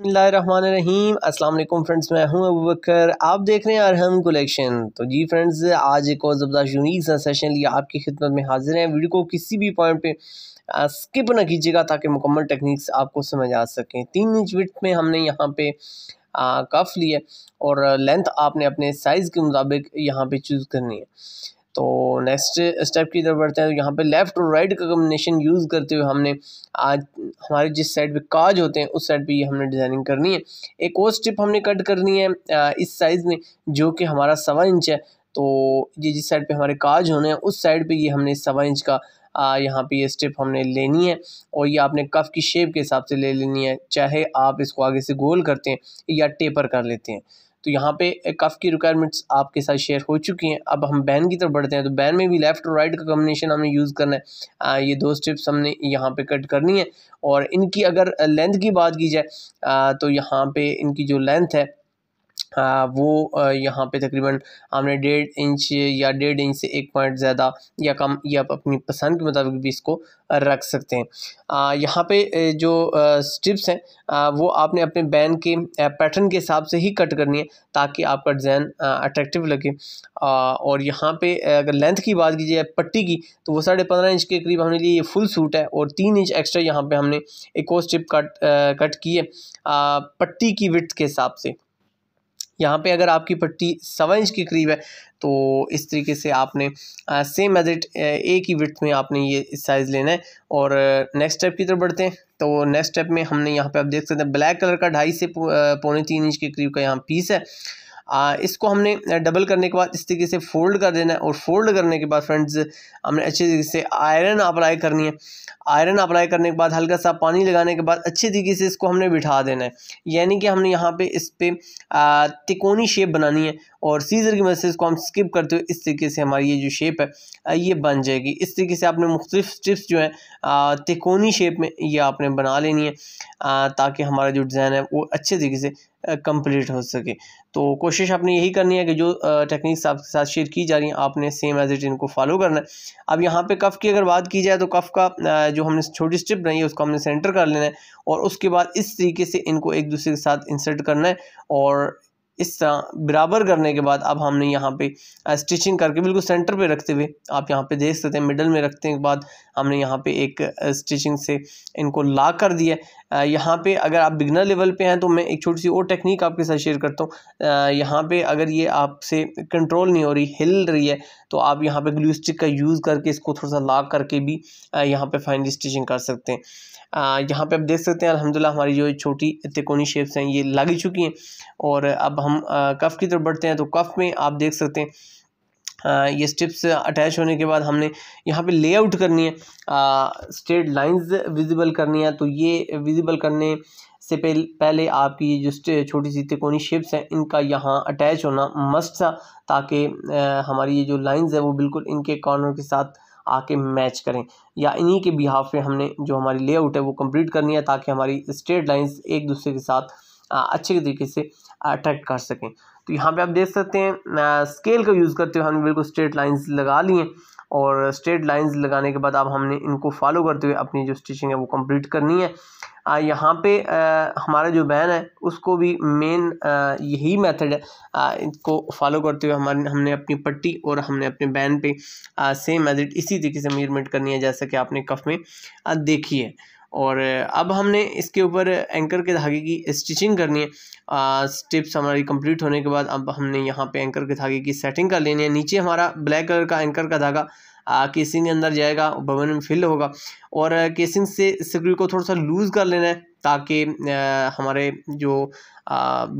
बसमीम अल्लाम फ्रेंड्स मैं हूं अबू बकर आप देख रहे हैं अरहम कलेक्शन तो जी फ्रेंड्स आज एक और ज़बरदस्त यूनिक सा सेशन लिए आपकी खिदमत में हाजिर हैं वीडियो को किसी भी पॉइंट पे स्किप ना कीजिएगा ताकि मुकम्मल टेक्निक्स आपको समझ आ सकें तीन इंच विथ में हमने यहाँ पे कफ लिया और लेंथ आपने अपने साइज़ के मुताबिक यहाँ पे चूज़ करनी है तो नेक्स्ट स्टेप की तरफ बढ़ते हैं तो यहाँ पे लेफ़्ट और राइट का कम्बिनेशन यूज़ करते हुए हमने आज हमारे जिस साइड पे काज होते हैं उस साइड पे ये हमने डिज़ाइनिंग करनी है एक और स्टिप हमने कट करनी है इस साइज़ में जो कि हमारा सवा इंच है तो ये जिस साइड पे हमारे काज होने हैं उस साइड पे ये हमने सवा इंच का यहाँ पे ये स्टिप हमने लेनी है और ये आपने कफ की शेप के हिसाब से ले लेनी है चाहे आप इसको आगे से गोल करते हैं या टेपर कर लेते हैं तो यहाँ पे कफ़ की रिक्वायरमेंट्स आपके साथ शेयर हो चुकी हैं अब हम बैन की तरफ बढ़ते हैं तो बैन में भी लेफ़्ट और राइट का कॉम्बिनेशन हमें यूज़ करना है आ, ये दो स्टिप्स हमने यहाँ पे कट करनी है और इनकी अगर लेंथ की बात की जाए आ, तो यहाँ पे इनकी जो लेंथ है वो यहाँ पे तकरीबन हमने डेढ़ इंच या डेढ़ इंच से एक पॉइंट ज़्यादा या कम या आप अपनी पसंद के मुताबिक भी इसको रख सकते हैं यहाँ पे जो स्टिप्स हैं वो आपने अपने बैन के पैटर्न के हिसाब से ही कट करनी है ताकि आपका डिज़ाइन अट्रैक्टिव लगे और यहाँ पे अगर लेंथ की बात की जाए पट्टी की तो वो साढ़े पंद्रह इंच के करीब हमने लिए ये फुल सूट है और तीन इंच एक्स्ट्रा यहाँ पे हमने एक और स्टिप कट कट की है पट्टी की विथ के हिसाब से यहाँ पे अगर आपकी पट्टी सवा इंच के करीब है तो इस तरीके से आपने आ, सेम एज इट ए की विथ में आपने ये साइज़ लेना है और नेक्स्ट स्टेप की तरफ बढ़ते हैं तो नेक्स्ट स्टेप में हमने यहाँ पे आप देख सकते हैं ब्लैक कलर का ढाई से पौने तीन इंच के करीब का यहाँ पीस है आ, इसको हमने डबल करने के बाद इस तरीके से फोल्ड कर देना है और फोल्ड करने के बाद फ्रेंड्स हमने अच्छे तरीके से आयरन अप्लाई करनी है आयरन अप्लाई करने के बाद हल्का सा पानी लगाने के बाद अच्छे तरीके से इसको हमने बिठा देना है यानी कि हमने यहाँ पे इस पर तिकोनी शेप बनानी है और सीज़र की मदद से इसको हम स्किप करते हुए इस तरीके से हमारी ये जो शेप है ये बन जाएगी इस तरीके से आपने मुख्तफ स्ट्रिप्स जो हैं तिकोनी शेप में ये आपने बना लेनी है ताकि हमारा जो डिज़ाइन है वो अच्छे तरीके से कंप्लीट हो सके तो कोशिश आपने यही करनी है कि जो टेक्निक्स आपके साथ शेयर की जा रही हैं आपने सेम एज इट इनको फॉलो करना है अब यहाँ पे कफ़ की अगर बात की जाए तो कफ़ का जो हमने छोटी स्ट्रिप बनाई है उसको हमने सेंटर कर लेना है और उसके बाद इस तरीके से इनको एक दूसरे के साथ इंसर्ट करना है और इस तरह बराबर करने के बाद अब हमने यहाँ पे स्टिचिंग करके बिल्कुल सेंटर पे रखते हुए आप यहाँ पे देख सकते हैं मिडल में रखने के बाद हमने यहाँ पे एक स्टिचिंग से इनको ला कर दिया यहाँ पे अगर आप बिगनर लेवल पे हैं तो मैं एक छोटी सी और टेक्निक आपके साथ शेयर करता हूँ यहाँ पे अगर ये आपसे कंट्रोल नहीं हो रही हिल रही है तो आप यहाँ पर ग्लू स्टिक का यूज़ करके इसको थोड़ा सा ला करके भी यहाँ पर फाइनली स्टिचिंग कर सकते हैं यहाँ पे आप देख सकते हैं अलहमदिल्ला हमारी जो छोटी तिकोनी शेप्स हैं ये लगी चुकी हैं और अब हम कफ़ की तरफ बढ़ते हैं तो कफ़ में आप देख सकते हैं आ, ये स्टिप्स अटैच होने के बाद हमने यहाँ पे लेआउट करनी है स्ट्रेट लाइंस विजिबल करनी है तो ये विजिबल करने से पहले पहले आपकी ये जो छोटी सी तिकोनी शेप्स हैं इनका यहाँ अटैच होना मस्ट था ताकि हमारी ये जो लाइंस है वो बिल्कुल इनके कॉर्नर के साथ आके मैच करें या इन्हीं के बिहाफ पे हमने जो हमारी लेआउट है वो कंप्लीट करनी है ताकि हमारी स्ट्रेट लाइंस एक दूसरे के साथ अच्छे तरीके से अट्रैक्ट कर सकें तो यहाँ पे आप देख सकते हैं स्केल का यूज़ करते हुए हमने बिल्कुल स्ट्रेट लाइंस लगा ली हैं और स्ट्रेट लाइंस लगाने के बाद अब हमने इनको फॉलो करते हुए अपनी जो स्टिचिंग है वो कंप्लीट करनी है यहाँ पे हमारा जो बैन है उसको भी मेन यही मेथड है इनको फॉलो करते हुए हमारे हमने अपनी पट्टी और हमने अपने बैन पे सेम मेथड इसी तरीके से मेजरमेंट करनी है जैसा कि आपने कफ में देखी है और अब हमने इसके ऊपर एंकर के धागे की स्टिचिंग करनी है स्टेप्स हमारी कंप्लीट होने के बाद अब हमने यहाँ पे एंकर के धागे की सेटिंग कर लेनी है नीचे हमारा ब्लैक कलर का एंकर का धागा केसिंग अंदर जाएगा बबन में फिल होगा और केसिंग से स्क्रू को थोड़ा सा लूज़ कर लेना है ताकि हमारे जो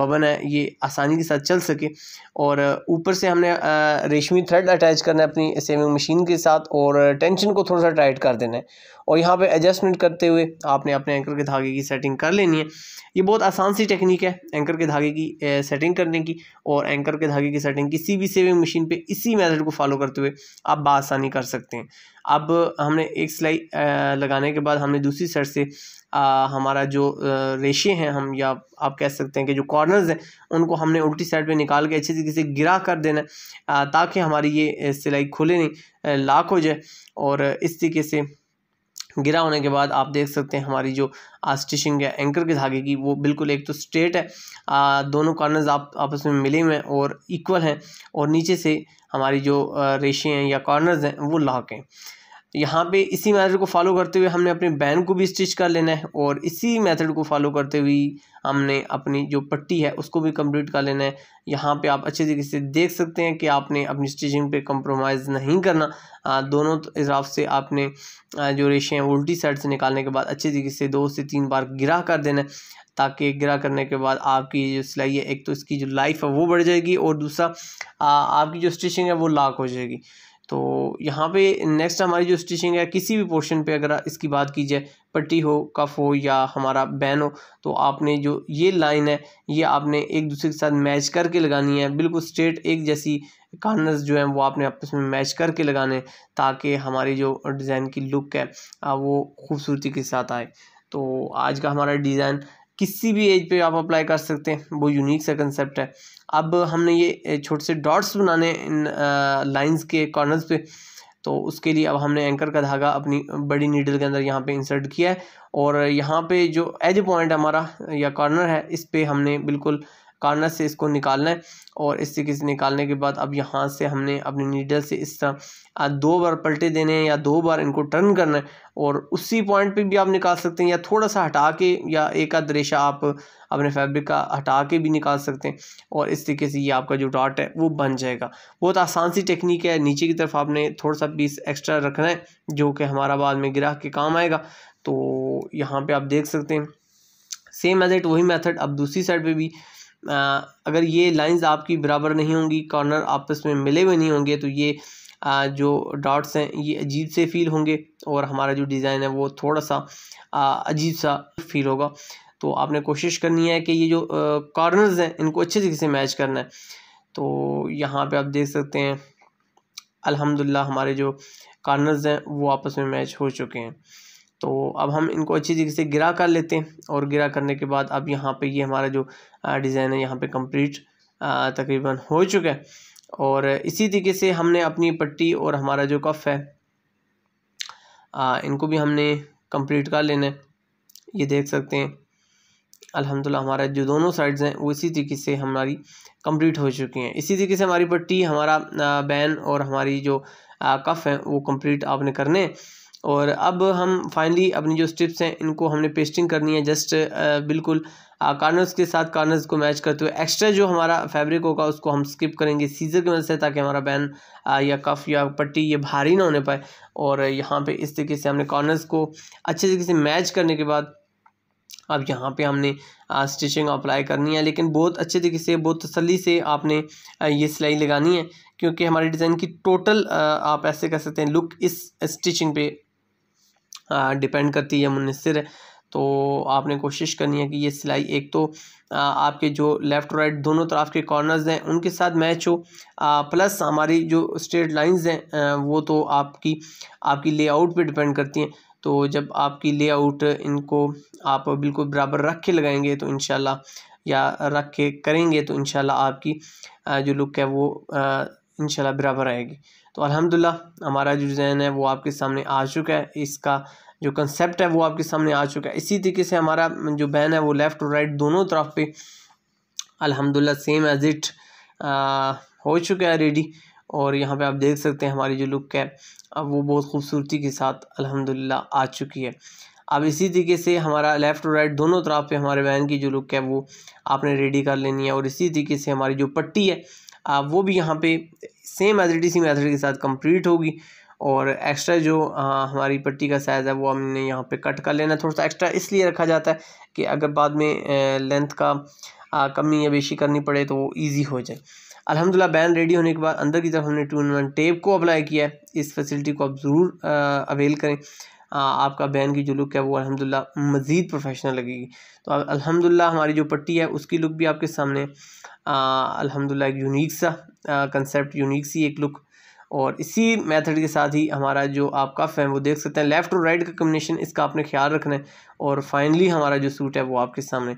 भवन है ये आसानी के साथ चल सके और ऊपर से हमने रेशमी थ्रेड अटैच करना है अपनी सेविंग मशीन के साथ और टेंशन को थोड़ा सा टाइट कर देना है और यहाँ पे एडजस्टमेंट करते हुए आपने अपने एंकर के धागे की सेटिंग कर लेनी है ये बहुत आसान सी टेक्निक है एंकर के धागे की सेटिंग करने की और एंकर के धागे की सेटिंग किसी भी सेविंग मशीन पर इसी मैथड को फॉलो करते हुए आप बासानी कर सकते हैं अब हमने एक सिलाई लगाने के बाद हमने दूसरी साइड से हमारा जो रेशे हैं हम या आप कह सकते हैं कि जो कॉर्नर्स हैं उनको हमने उल्टी साइड पे निकाल के अच्छे तरीके से गिरा कर देना आ, ताकि हमारी ये सिलाई खुले नहीं लाक हो जाए और इस तरीके से गिरा होने के बाद आप देख सकते हैं हमारी जो स्टिचिंग है एंकर के धागे की वो बिल्कुल एक तो स्ट्रेट है आ, दोनों कॉर्नर्स आप आपस में मिले हुए हैं और इक्वल हैं और नीचे से हमारी जो रेशे हैं या कॉर्नर्स हैं वो लाक हैं यहाँ पे इसी मेथड को फॉलो करते हुए हमने अपने बैन को भी स्टिच कर लेना है और इसी मेथड को फॉलो करते हुए हमने अपनी जो पट्टी है उसको भी कंप्लीट कर लेना है यहाँ पे आप अच्छे तरीके से देख सकते हैं कि आपने अपनी स्टिचिंग पे कंप्रोमाइज़ नहीं करना आ, दोनों हिसाब से आपने आ, जो रेशे हैं उल्टी साइड से निकालने के बाद अच्छे तरीके से दो से तीन बार गिरा कर देना है ताकि गिरा करने के बाद आपकी जो सिलाई है एक तो इसकी जो लाइफ है वो बढ़ जाएगी और दूसरा आपकी जो स्टिचिंग है वो लाक हो जाएगी तो यहाँ पे नेक्स्ट हमारी जो स्टिचिंग है किसी भी पोर्शन पे अगर इसकी बात की जाए पट्टी हो कफ हो या हमारा बैन हो तो आपने जो ये लाइन है ये आपने एक दूसरे के साथ मैच करके लगानी है बिल्कुल स्ट्रेट एक जैसी कार्नर्स जो हैं वो आपने आपस में मैच करके लगाने ताकि हमारी जो डिज़ाइन की लुक है वो खूबसूरती के साथ आए तो आज का हमारा डिज़ाइन किसी भी एज पे आप अप्लाई कर सकते हैं वो यूनिक सा कंसेप्ट है अब हमने ये छोटे से डॉट्स बनाने इन लाइंस के कॉर्नर्स पे तो उसके लिए अब हमने एंकर का धागा अपनी बड़ी नीडल के अंदर यहाँ पे इंसर्ट किया है और यहाँ पे जो एज पॉइंट हमारा या कॉर्नर है इस पर हमने बिल्कुल कार्नर से इसको निकालना है और इस तरीके से निकालने के बाद अब यहाँ से हमने अपने नीडल से इस तरह दो बार पलटे देने हैं या दो बार इनको टर्न करना है और उसी पॉइंट पे भी आप निकाल सकते हैं या थोड़ा सा हटा के या एक आध रेशा आप अपने फैब्रिक का हटा के भी निकाल सकते हैं और इस तरीके से ये आपका जो डॉट है वो बन जाएगा बहुत आसान सी टेक्निक है नीचे की तरफ आपने थोड़ा सा पीस एक्स्ट्रा रखना है जो कि हमारा बाद में ग्राह के काम आएगा तो यहाँ पर आप देख सकते हैं सेम मैथड वही मेथड अब दूसरी साइड पर भी अगर ये लाइंस आपकी बराबर नहीं होंगी कॉर्नर आपस में मिले हुए नहीं होंगे तो ये जो डॉट्स हैं ये अजीब से फील होंगे और हमारा जो डिज़ाइन है वो थोड़ा सा अजीब सा फील होगा तो आपने कोशिश करनी है कि ये जो कॉर्नर्स हैं इनको अच्छे तरीके से मैच करना है तो यहाँ पे आप देख सकते हैं अल्हम्दुलिल्लाह हमारे जो कॉर्नर्स हैं वो आपस में मैच हो चुके हैं तो अब हम इनको अच्छी तरीके से गिरा कर लेते हैं और गिरा करने के बाद अब यहाँ पे ये यह हमारा जो डिज़ाइन है यहाँ पे कंप्लीट तकरीबन हो चुका है और इसी तरीके से हमने अपनी पट्टी और हमारा जो कफ़ है आ, इनको भी हमने कंप्लीट कर लेना है ये देख सकते हैं अल्हम्दुलिल्लाह हमारा जो दोनों साइड्स हैं वो इसी तरीके से हमारी कंप्लीट हो चुकी हैं इसी तरीके से हमारी पट्टी हमारा बैन और हमारी जो कफ़ है वो कम्प्लीट आपने करने और अब हम फाइनली अपनी जो स्ट्रिप्स हैं इनको हमने पेस्टिंग करनी है जस्ट बिल्कुल कार्नर्स के साथ कार्नर्स को मैच करते हुए एक्स्ट्रा जो हमारा फैब्रिक होगा उसको हम स्किप करेंगे सीजर की मदद से ताकि हमारा बैन या कफ या पट्टी ये भारी ना होने पाए और यहाँ पे इस तरीके से हमने कॉर्नर्स को अच्छे तरीके से मैच करने के बाद अब यहाँ पे हमने स्टिचिंग अप्लाई करनी है लेकिन बहुत अच्छे तरीके से बहुत तसली से आपने ये सिलाई लगानी है क्योंकि हमारे डिज़ाइन की टोटल आप ऐसे कर सकते हैं लुक इस स्टिचिंग पे डिपेंड करती है मुनसर है तो आपने कोशिश करनी है कि ये सिलाई एक तो आपके जो लेफ़्ट राइट दोनों तरफ के कॉर्नर्स हैं उनके साथ मैच हो प्लस हमारी जो स्ट्रेट लाइंस हैं वो तो आपकी आपकी लेआउट पे डिपेंड करती हैं तो जब आपकी लेआउट इनको आप बिल्कुल बराबर रख के लगाएंगे तो इन या रख के करेंगे तो इन आपकी जो लुक है वो इन बराबर आएगी तो अल्हम्दुलिल्लाह हमारा जो डिज़ाइन है वो आपके सामने आ चुका है इसका जो कंसेप्ट है वो आपके सामने आ चुका है इसी तरीके से हमारा जो बैन है वो लेफ़्ट और राइट दोनों तरफ पे अल्हम्दुलिल्लाह सेम एज इट हो चुका है रेडी और यहाँ पे आप देख सकते हैं हमारी जो लुक है अब वो बहुत खूबसूरती के साथ अल्हम्दुलिल्लाह आ चुकी है अब इसी तरीके से हमारा लेफ़्ट और राइट दोनों तरफ पे हमारे बैन की जो लुक है वो आपने रेडी कर लेनी है और इसी तरीके से हमारी जो पट्टी है वो भी यहाँ पे सेम एज इट इसी मैथड के साथ कंप्लीट होगी और एक्स्ट्रा जो आ, हमारी पट्टी का साइज़ है वो हमने यहाँ पे कट कर लेना थोड़ा सा एक्स्ट्रा इसलिए रखा जाता है कि अगर बाद में लेंथ का आ, कमी या बेशी करनी पड़े तो वो ईजी हो जाए अलहमदिल्ला बैन रेडी होने के बाद अंदर की तरफ हमने टू इन वन टेप को अप्लाई किया है इस फैसिलिटी को आप ज़रूर अवेल करें आपका बहन की जो लुक है वो अलहमदिल्ला मज़ीद प्रोफेशनल लगेगी तो अलहमदिल्ला हमारी जो पट्टी है उसकी लुक भी आपके सामने अलहमदिल्ला एक यूनिक सा कंसेप्ट यूनिक सी एक लुक और इसी मेथड के साथ ही हमारा जो आपका फैम वो देख सकते हैं लेफ़्ट और राइट का कम्बिनेशन इसका आपने ख्याल रखना है और फाइनली हमारा जो सूट है वो आपके सामने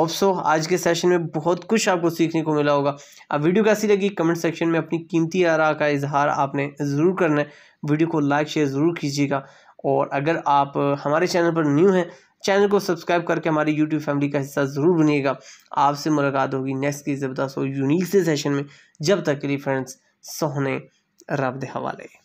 ऑप्सो आज के सेशन में बहुत कुछ आपको सीखने को मिला होगा अब वीडियो कैसी लगी कमेंट सेक्शन में अपनी कीमती आरा का इजहार आपने ज़रूर करना है वीडियो को लाइक शेयर ज़रूर कीजिएगा और अगर आप हमारे चैनल पर न्यू हैं चैनल को सब्सक्राइब करके हमारी यूट्यूब फैमिली का हिस्सा ज़रूर बनिएगा आपसे मुलाकात होगी नेक्स्ट की ज़बरदस्त और यूनिक से सेशन में जब तक के लिए फ्रेंड्स सोहने रब हवाले